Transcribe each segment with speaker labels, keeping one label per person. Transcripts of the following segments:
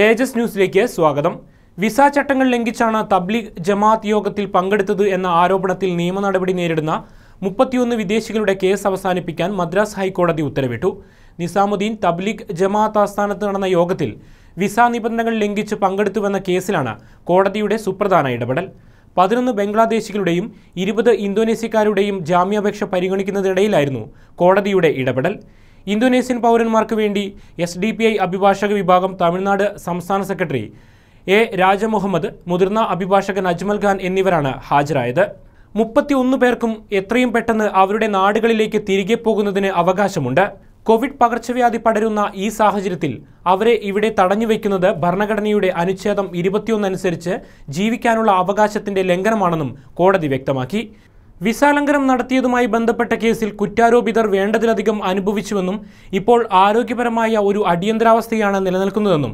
Speaker 1: തേജസ് ന്യൂസിലേക്ക് സ്വാഗതം വിസ ചട്ടങ്ങൾ ലംഘിച്ചാണ് തബ്ലീഗ് ജമാഅത്ത് യോഗത്തിൽ പങ്കെടുത്തത് എന്ന ആരോപണത്തിൽ നിയമ നടപടി നേരിടുന്ന മുപ്പത്തിയൊന്ന് വിദേശികളുടെ കേസ് അവസാനിപ്പിക്കാൻ മദ്രാസ് ഹൈക്കോടതി ഉത്തരവിട്ടു നിസാമുദ്ദീൻ തബ്ലീഗ് ജമാഅത്ത് ആസ്ഥാനത്ത് നടന്ന യോഗത്തിൽ വിസ നിബന്ധനകൾ ലംഘിച്ച് പങ്കെടുത്തുവെന്ന കേസിലാണ് കോടതിയുടെ സുപ്രധാന ഇടപെടൽ പതിനൊന്ന് ബംഗ്ലാദേശികളുടെയും ഇരുപത് ഇന്തോനേഷ്യക്കാരുടെയും ജാമ്യാപേക്ഷ പരിഗണിക്കുന്നതിനിടയിലായിരുന്നു കോടതിയുടെ ഇടപെടൽ ഇന്തോനേഷ്യൻ പൗരന്മാർക്ക് വേണ്ടി എസ് ഡി പി ഐ അഭിഭാഷക വിഭാഗം തമിഴ്നാട് സംസ്ഥാന സെക്രട്ടറി എ രാജമുഹമ്മദ് മുതിർന്ന അഭിഭാഷകൻ അജ്മൽ ഖാൻ എന്നിവരാണ് ഹാജരായത് ഒന്ന് പേർക്കും എത്രയും പെട്ടെന്ന് അവരുടെ നാടുകളിലേക്ക് തിരികെ പോകുന്നതിന് അവകാശമുണ്ട് കോവിഡ് പകർച്ചവ്യാധി പടരുന്ന ഈ സാഹചര്യത്തിൽ അവരെ ഇവിടെ തടഞ്ഞു വയ്ക്കുന്നത് ഭരണഘടനയുടെ അനുച്ഛേദം ഇരുപത്തിയൊന്നനുസരിച്ച് ജീവിക്കാനുള്ള അവകാശത്തിന്റെ ലംഘനമാണെന്നും കോടതി വ്യക്തമാക്കി വിസാലങ്കനം നടത്തിയതുമായി ബന്ധപ്പെട്ട കേസിൽ കുറ്റാരോപിതർ വേണ്ടതിലധികം അനുഭവിച്ചുവെന്നും ഇപ്പോൾ ആരോഗ്യപരമായ ഒരു അടിയന്തരാവസ്ഥയാണ് നിലനിൽക്കുന്നതെന്നും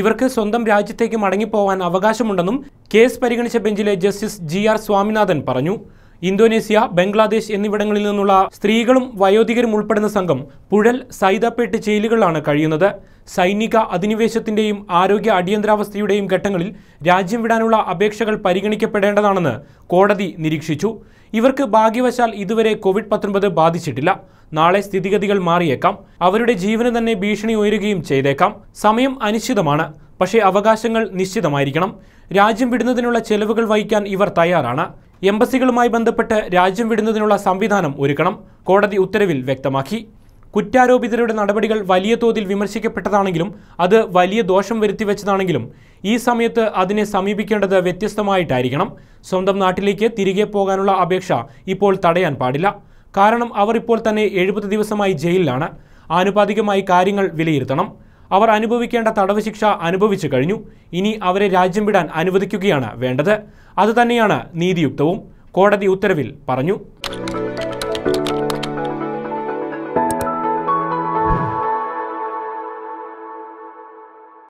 Speaker 1: ഇവർക്ക് സ്വന്തം രാജ്യത്തേക്ക് മടങ്ങിപ്പോവാൻ അവകാശമുണ്ടെന്നും കേസ് പരിഗണിച്ച ബെഞ്ചിലെ ജസ്റ്റിസ് ജി ആർ സ്വാമിനാഥൻ പറഞ്ഞു ഇന്തോനേഷ്യ ബംഗ്ലാദേശ് എന്നിവിടങ്ങളിൽ നിന്നുള്ള സ്ത്രീകളും വയോധികരും ഉൾപ്പെടുന്ന സംഘം പുഴൽ സൈതാപ്പേട്ട് ജയിലുകളിലാണ് കഴിയുന്നത് സൈനിക അധിനിവേശത്തിന്റെയും ആരോഗ്യ അടിയന്തരാവസ്ഥയുടെയും ഘട്ടങ്ങളിൽ രാജ്യം വിടാനുള്ള അപേക്ഷകൾ പരിഗണിക്കപ്പെടേണ്ടതാണെന്ന് കോടതി നിരീക്ഷിച്ചു ഇവർക്ക് ഭാഗ്യവശാൽ ഇതുവരെ കോവിഡ് പത്തൊൻപത് ബാധിച്ചിട്ടില്ല നാളെ സ്ഥിതിഗതികൾ മാറിയേക്കാം അവരുടെ ജീവന് തന്നെ ഭീഷണി ഉയരുകയും ചെയ്തേക്കാം സമയം അനിശ്ചിതമാണ് പക്ഷേ അവകാശങ്ങൾ നിശ്ചിതമായിരിക്കണം രാജ്യം വിടുന്നതിനുള്ള ചെലവുകൾ വഹിക്കാൻ ഇവർ തയ്യാറാണ് എംബസികളുമായി ബന്ധപ്പെട്ട് രാജ്യം വിടുന്നതിനുള്ള സംവിധാനം ഒരുക്കണം കോടതി ഉത്തരവിൽ വ്യക്തമാക്കി കുറ്റാരോപിതരുടെ നടപടികൾ വലിയ തോതിൽ വിമർശിക്കപ്പെട്ടതാണെങ്കിലും അത് വലിയ ദോഷം വരുത്തിവെച്ചതാണെങ്കിലും ഈ സമയത്ത് അതിനെ സമീപിക്കേണ്ടത് വ്യത്യസ്തമായിട്ടായിരിക്കണം സ്വന്തം നാട്ടിലേക്ക് തിരികെ പോകാനുള്ള അപേക്ഷ ഇപ്പോൾ തടയാൻ പാടില്ല കാരണം അവർ ഇപ്പോൾ തന്നെ എഴുപത് ദിവസമായി ജയിലിലാണ് ആനുപാതികമായി കാര്യങ്ങൾ വിലയിരുത്തണം അവർ അനുഭവിക്കേണ്ട തടവ് ശിക്ഷ അനുഭവിച്ചു കഴിഞ്ഞു ഇനി അവരെ രാജ്യം വിടാൻ അനുവദിക്കുകയാണ് വേണ്ടത് അതുതന്നെയാണ് നീതിയുക്തവും കോടതി ഉത്തരവിൽ പറഞ്ഞു